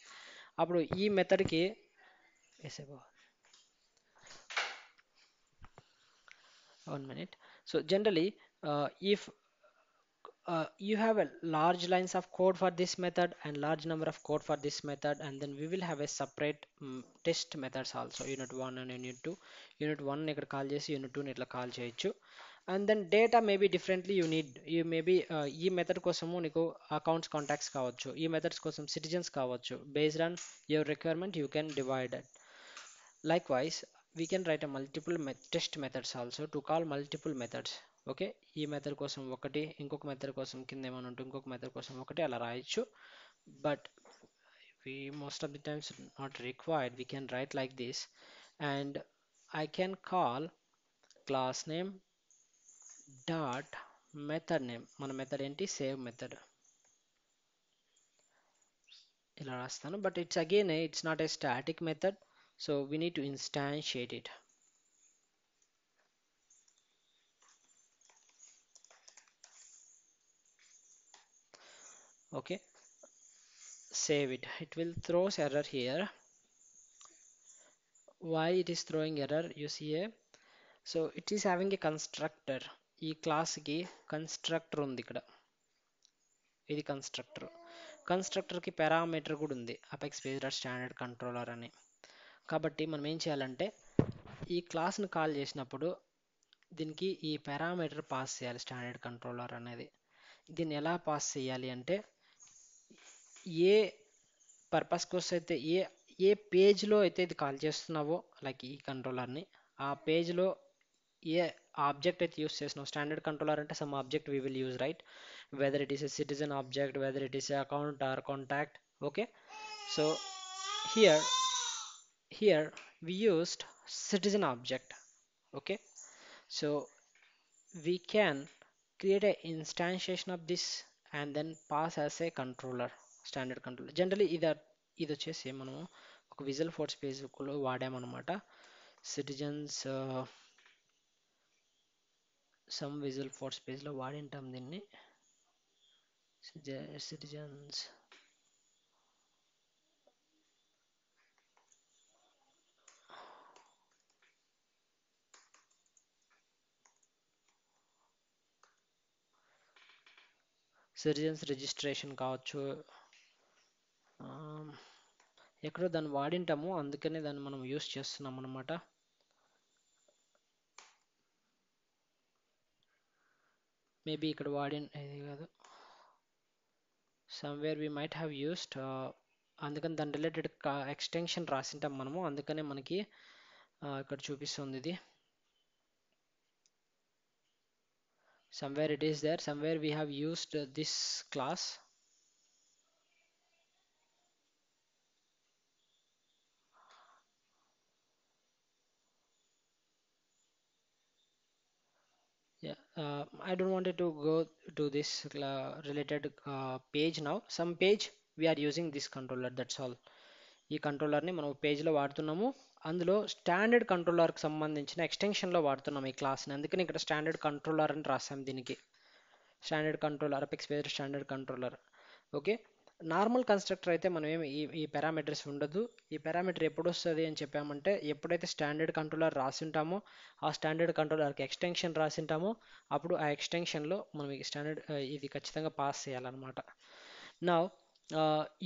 అప్పుడు ఈ మెథడ్కి వేసేపో one minute so generally if Uh, you have a large lines of code for this method and large number of code for this method and then we will have a separate mm, test methods also unit 1 and unit 2 unit 1 ekkada call chesi unit 2 ni itla call cheyachu and then data may be differently you need you may be uh, method ee method kosam niku accounts contacts kavachchu method methods kosam citizens kavachchu based on your requirement you can divide it likewise we can write a multiple test methods also to call multiple methods okay ఈ method కోసం ఒకటి ఇంకొక method కోసం కింద ఏమైనా ఉంటే ఇంకొక method కోసం ఒకటి అలా రాయొచ్చు but we most of the times not required we can write like this and I can call class name dot method name మన మెథడ్ ఏంటి సేవ్ మెథడ్ ఇలా రాస్తాను but it's again it's not a static method so we need to instantiate it okay save it it will throws error here why it is throwing error you see a so it is having a constructor ఈ క్లాస్కి constructor ఉంది ఇక్కడ ఇది constructor కన్స్ట్రక్టర్కి parameter కూడా ఉంది apex pager standard controller అని కాబట్టి మనం ఏం చేయాలంటే ఈ క్లాస్ను కాల్ చేసినప్పుడు దీనికి ఈ పారామీటర్ పాస్ చేయాలి స్టాండర్డ్ కంట్రోలర్ అనేది దీన్ని ఎలా పాస్ చేయాలి అంటే ఏ పర్పస్ కోసం అయితే ఏ ఏ పేజ్లో అయితే ఇది కాల్ చేస్తున్నావో లైక్ ఈ కంట్రోలర్ని ఆ పేజ్లో ఏ ఆబ్జెక్ట్ అయితే యూస్ చేస్తున్నావు స్టాండర్డ్ కంట్రోలర్ అంటే some object we will use right whether it is a citizen object whether it is a account or contact okay so here here we used citizen object okay so we can create an instantiation of this and then pass as a controller standard control generally ఇది ఇది వచ్చేసి మనము ఒక visual force పేజ్లో వాడామన్నమాట citizens some visual force పేజ్లో వాడింటాం దీన్ని సిటిజన్స్ సిటిజన్స్ రిజిస్ట్రేషన్ కావచ్చు ఎక్కడో దాన్ని వాడింటాము అందుకనే దాన్ని మనం యూస్ చేస్తున్నాం అనమాట మేబీ ఇక్కడ వాడిన ఇది కాదు somewhere we might have used అందుకని దాని రిలేటెడ్ ఎక్స్టెన్షన్ రాసింటాం మనము అందుకనే మనకి ఇక్కడ చూపిస్తుంది ఇది somewhere it is there somewhere we have used this class uh, I don't wanted to go to this uh, related uh, page now some page we are using this controller that's all ఈ కంట్రోలర్ని మనం పేజ్లో వాడుతున్నాము అందులో standard కంట్రోలర్కి సంబంధించిన ఎక్స్టెన్షన్లో వాడుతున్నాం ఈ క్లాస్ని అందుకని ఇక్కడ స్టాండర్డ్ కంట్రోలర్ అని రాసాం దీనికి standard controller apex page standard controller okay normal constructor అయితే మనం ఏమి ఈ ఈ పారామీటర్స్ ఉండదు ఈ పారామీటర్ ఎప్పుడు వస్తుంది అని చెప్పామంటే ఎప్పుడైతే స్టాండర్డ్ కంట్రోలర్ రాసి ఉంటామో ఆ స్టాండర్డ్ కంట్రోలర్కి ఎక్స్టెన్షన్ రాసి ఉంటామో అప్పుడు ఆ ఎక్స్టెన్షన్లో మనం ఈ స్టాండర్డ్ ఇది ఖచ్చితంగా పాస్ చేయాలన్నమాట నా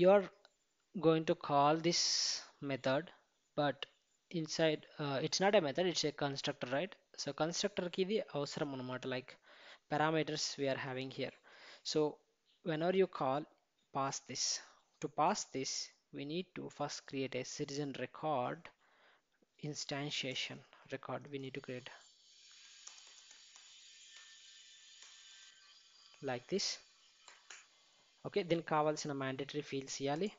you are going to call this method but inside it's not a method it's a constructor right so కన్స్ట్రక్టర్కి ఇది అవసరం అనమాట like parameters we're having here so when are you call pass this. To pass this, we need to first create a citizen record instantiation record we need to create like this Okay, then okay in a mandatory field ఇవ్వాలి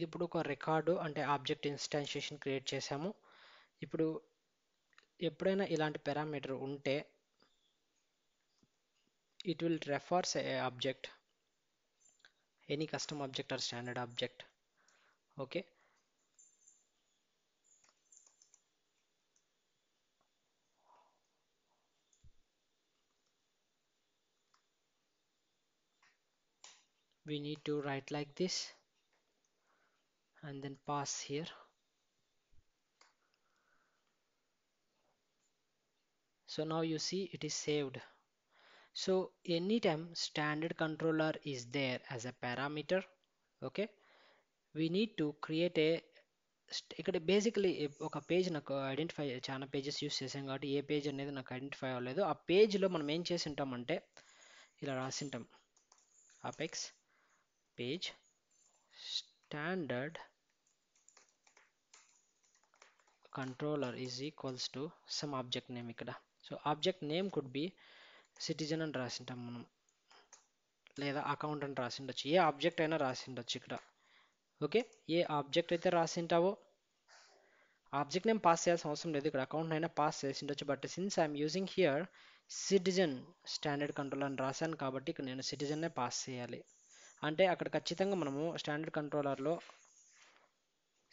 ఇది ఇప్పుడు ఒక record అంటే object ఇన్స్టాన్షియేషన్ create చేసాము ఇప్పుడు ఎప్పుడైనా ఇలాంటి parameter ఉంటే it will refers a object any custom object or standard object okay we need to write like this and then pass here so now you see it is saved so anytime standard controller is there as a parameter okay we need to create a ఇక్కడ basically ఒక page నాకు identify చాలా pages use చేసాం కాబట్టి ఏ page అనేది నాకు identify అవ్వలేదు ఆ పేజ్లో మనం ఏం చేసి ఉంటామంటే ఇలా రాసింటాం apex page standard controller is equals to some object name ikkada so object name could be citizen అని రాసింటాం మనం లేదా అకౌంట్ అని రాసి రాసిండొచ్చు ఏ ఆబ్జెక్ట్ అయినా రాసి ఉండొచ్చు ఇక్కడ ఓకే ఏ ఆబ్జెక్ట్ అయితే రాసింటావో ఆబ్జెక్ట్ నేమ్ పాస్ చేయాల్సిన అవసరం లేదు ఇక్కడ అకౌంట్ అయినా పాస్ చేసిండొచ్చు but since I'm using here citizen standard control అని రాశాను కాబట్టి ఇక్కడ నేను సిటిజన్నే పాస్ చేయాలి అంటే అక్కడ ఖచ్చితంగా మనము స్టాండర్డ్ కంట్రోలర్లో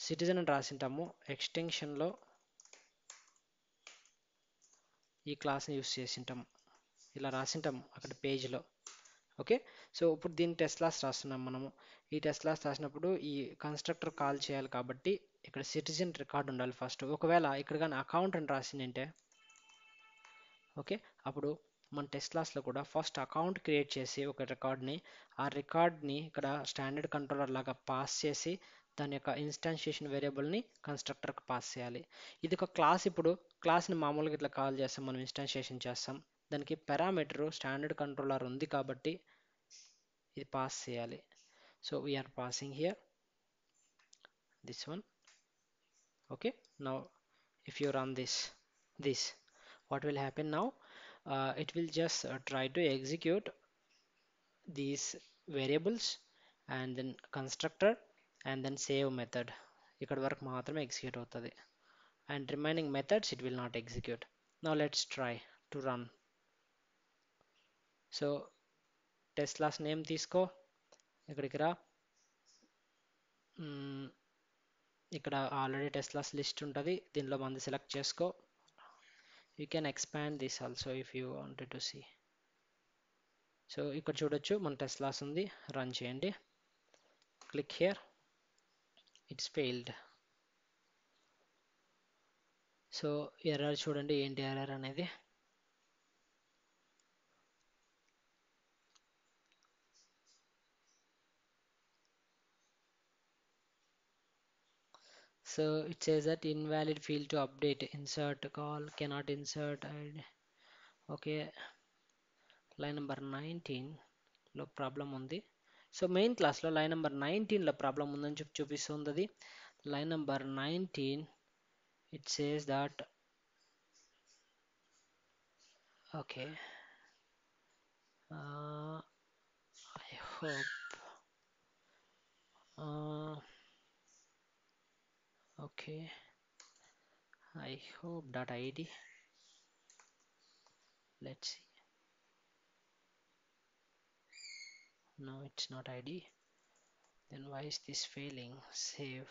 సిటిజన్ అని రాసింటాము ఎక్స్టెన్షన్లో ఈ క్లాస్ని యూస్ చేసింటాము ఇలా రాసింటాము అక్కడ పేజ్లో ఓకే సో ఇప్పుడు దీన్ని టెస్ట్ క్లాస్ రాస్తున్నాం మనము ఈ టెస్ట్ క్లాస్ రాసినప్పుడు ఈ కన్స్ట్రక్టర్ కాల్ చేయాలి కాబట్టి ఇక్కడ సిటిజన్ రికార్డ్ ఉండాలి ఫస్ట్ ఒకవేళ ఇక్కడ కానీ అకౌంట్ అని రాసిందంటే ఓకే అప్పుడు మన టెస్ట్ క్లాస్లో కూడా ఫస్ట్ అకౌంట్ క్రియేట్ చేసి ఒక రికార్డ్ని ఆ రికార్డ్ని ఇక్కడ స్టాండర్డ్ కంట్రోలర్ లాగా పాస్ చేసి దాని యొక్క ఇన్స్టాన్షియేషన్ వేరియబుల్ని కన్స్ట్రక్టర్కి పాస్ చేయాలి ఇది ఒక క్లాస్ ఇప్పుడు క్లాస్ని మామూలుగా ఇట్లా కాల్ చేస్తాం మనం ఇన్స్టాన్షియేషన్ చేస్తాం దానికి పారామీటర్ స్టాండర్డ్ కంట్రోలర్ ఉంది కాబట్టి ఇది పాస్ చేయాలి so we're passing here this one okay now if you run this this what will happen now uh, it will just uh, try to execute these variables and then constructor and then save method ఇక్కడ వరకు మాత్రమే execute అవుతుంది and remaining methods it will not execute now let's try to run so test class name తీసుకో ఇక్కడికి రా hmm, ఇక్కడ already టెస్లాస్ list ఉంటుంది దీనిలో మంది సెలెక్ట్ చేసుకో you can expand this also if you wanted to see so ఇక్కడ చూడొచ్చు మన టెస్లాస్ ఉంది రన్ చేయండి click here it's failed so error చూడండి ఏంటి ఎర్రర్ అనేది so it says that invalid field to update insert call cannot insert and okay line number 19 lo problem on the so main class lo line number 19 lo problem on the chup line number 19 it says that okay uh, I hope uh, okay I hope that id let's see no it's not id then why is this failing save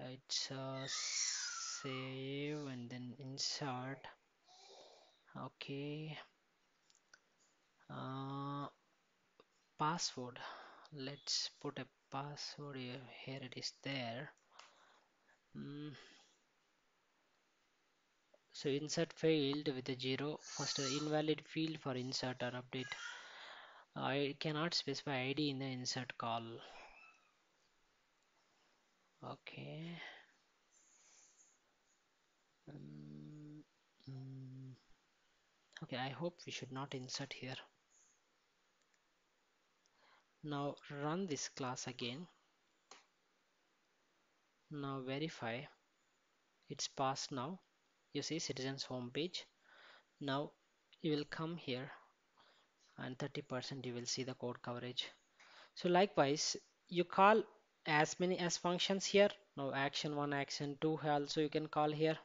it's uh, save and then insert okay uh, password let's put a password here here it is there mm. so insert failed with a zero first invalid field for insert or update I cannot specify ID in the insert call okay mm, mm. okay I hope we should not insert here now run this class again. Now verify it's passed now. You see citizens home page. Now you will come here and 30% you will see the code coverage. So likewise you call as many as functions here. Now action 1, action 2 also you can call here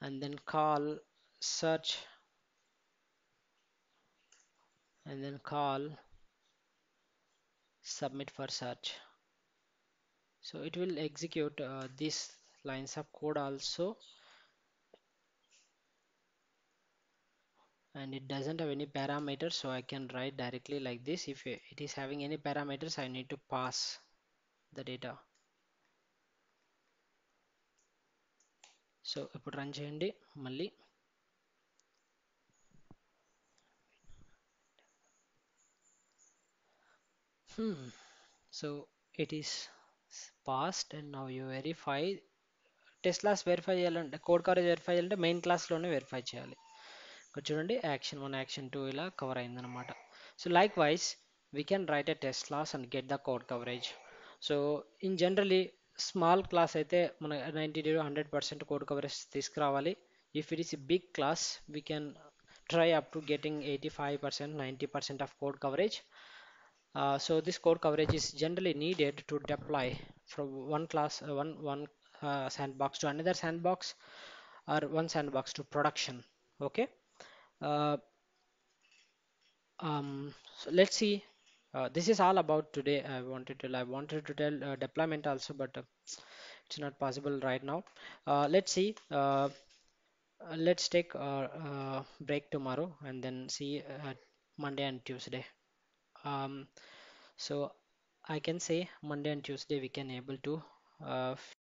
and then call search and then call submit for search so it will execute uh, these lines of code also and it doesn't have any parameters so I can write directly like this if it is having any parameters I need to pass the data So I put చేయండి Mali. Hmm. so it is passed and now you verify tesla's verify and code car is verify and main class lone verify chayali action one action two ila cover in the so likewise we can write a test class and get the code coverage so in generally small class 90 to 100% code coverage this if it is a big class we can try up to getting 85% 90% of code coverage uh, so this code coverage is generally needed to deploy from one class, uh, one one uh, sandbox to another sandbox, or one sandbox to production. Okay. Uh, um, so let's see. Uh, this is all about today. I wanted to I wanted to tell uh, deployment also, but it's not possible right now. let's see let's take a break tomorrow and then see Monday and Tuesday um, so I can say Monday and Tuesday we can able to uh,